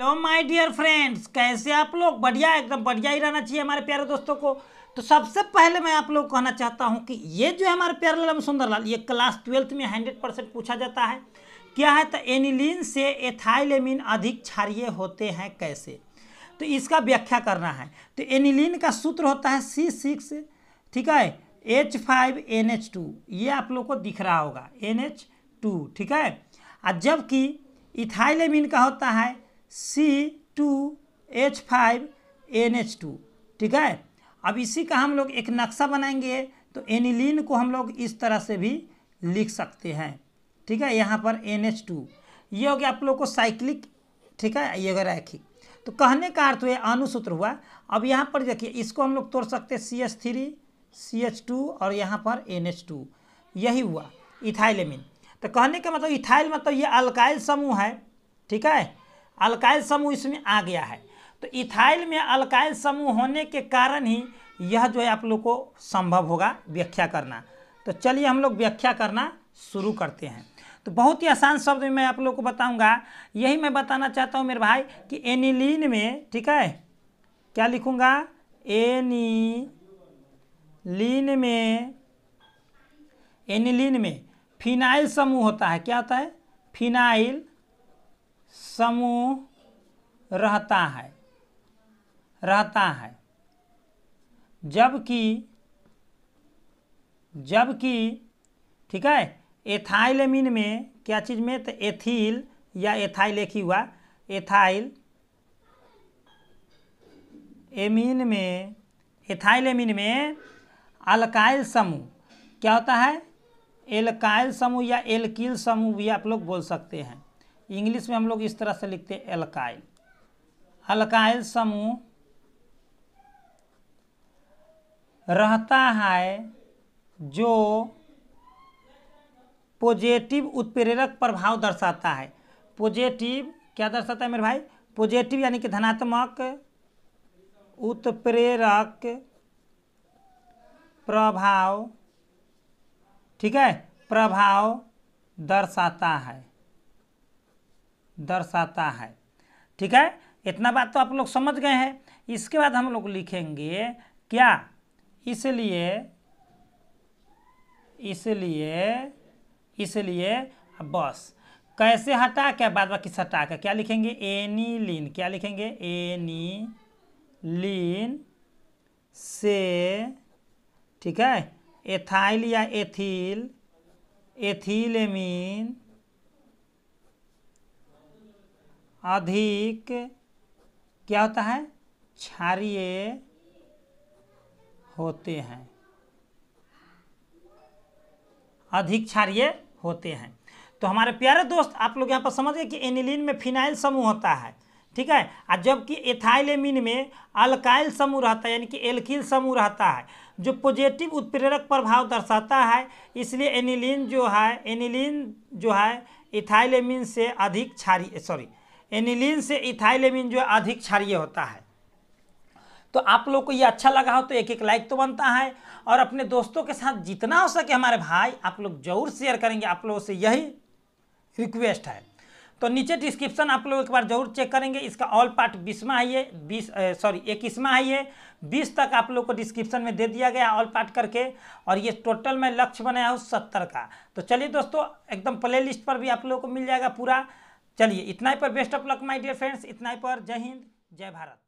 hello my dear friends कैसे आप लोग बढ़िया एकदम बढ़िया ही रहना चाहिए हमारे प्यारे दोस्तों को तो सबसे पहले मैं आप लोग को कहना चाहता हूँ कि ये जो है हमारे प्यारे लाल सुंदरलाल ये क्लास ट्वेल्थ में हंड्रेड परसेंट पूछा जाता है क्या है तो एनिलीन से एथाइलेमिन अधिक क्षारिय होते हैं कैसे तो इसका व्याख्या करना है तो एनिलीन का सूत्र होता है सी सिक्स ठीक है H five N H two ये आप लोग को दिख रहा होगा एन एच टू ठीक है और जबकि इथाइलेमिन का होता है C two H five N H two ठीक है अब इसी का हम लोग एक नक्शा बनाएंगे तो एनिलीन को हम लोग इस तरह से भी लिख सकते हैं ठीक है यहाँ पर एन एच टू ये हो गया आप लोग को साइक्लिक ठीक है ये अगर रैखिक तो कहने का अर्थ हुआ अनुसूत्र हुआ अब यहाँ पर देखिए इसको हम लोग तोड़ सकते हैं C H three C H two और यहाँ पर एन एच टू यही हुआ इथाइलेमिन तो कहने का मतलब इथाइल मतलब ये अल्काइल समूह है ठीक है अल्काइल समूह इसमें आ गया है तो इथाइल में अल्काइल समूह होने के कारण ही यह जो है आप लोग को संभव होगा व्याख्या करना तो चलिए हम लोग व्याख्या करना शुरू करते हैं तो बहुत ही आसान शब्द में मैं आप लोग को बताऊंगा यही मैं बताना चाहता हूँ मेरे भाई कि एनिलीन में ठीक है क्या लिखूँगा एनी लीन में एनिलीन में फिनाइल समूह होता है क्या होता है फिनाइल समूह रहता है रहता है जबकि जबकि ठीक है एमिन में क्या चीज़ में तो एथिल या एथाइल एक ही हुआ एथाइल एमिन में एथाइल एमिन में अल्काइल समूह क्या होता है एल्काइल समूह या एल्किल समूह भी आप लोग बोल सकते हैं इंग्लिश में हम लोग इस तरह से लिखते हैं एल्काइल अल्काइल समूह रहता है जो पॉजिटिव उत्प्रेरक प्रभाव दर्शाता है पॉजिटिव क्या दर्शाता है मेरे भाई पॉजिटिव यानी कि धनात्मक उत्प्रेरक प्रभाव ठीक है प्रभाव दर्शाता है दर्शाता है ठीक है इतना बात तो आप लोग समझ गए हैं इसके बाद हम लोग लिखेंगे क्या इसलिए इसलिए इसलिए बस कैसे हटा के बाद बाकी हटा के क्या लिखेंगे एनी लीन क्या लिखेंगे एनी लीन से ठीक है एथाइल या एथिल एथिलेमीन अधिक क्या होता है क्षारिय होते हैं अधिक क्षारिय होते हैं तो हमारे प्यारे दोस्त आप लोग यहाँ पर समझ गए कि एनिलिन में फिनाइल समूह होता है ठीक है आ जबकि एथाइलेमिन में अल्काइल समूह रहता है यानी कि एल्किल समूह रहता है जो पॉजिटिव उत्प्रेरक प्रभाव दर्शाता है इसलिए एनिलिन जो है एनिलिन जो है इथाइलेमिन से अधिक क्षारिय सॉरी एनिलीन से इथाइलेमिन जो अधिक क्षारिय होता है तो आप लोग को ये अच्छा लगा हो तो एक एक लाइक तो बनता है और अपने दोस्तों के साथ जितना हो सके हमारे भाई आप लोग जरूर शेयर करेंगे आप लोगों से यही रिक्वेस्ट है तो नीचे डिस्क्रिप्शन आप लोग एक बार जरूर चेक करेंगे इसका ऑल पार्ट बीसवा है ये बीस सॉरी इक्कीसवा है ये बीस तक आप लोग को डिस्क्रिप्शन में दे दिया गया ऑल पार्ट करके और ये टोटल मैं लक्ष्य बनाया हूँ सत्तर का तो चलिए दोस्तों एकदम प्ले लिस्ट पर भी आप लोग को मिल जाएगा पूरा चलिए इतना ही पर best of luck my dear friends इतना ही पर जय हिंद जय भारत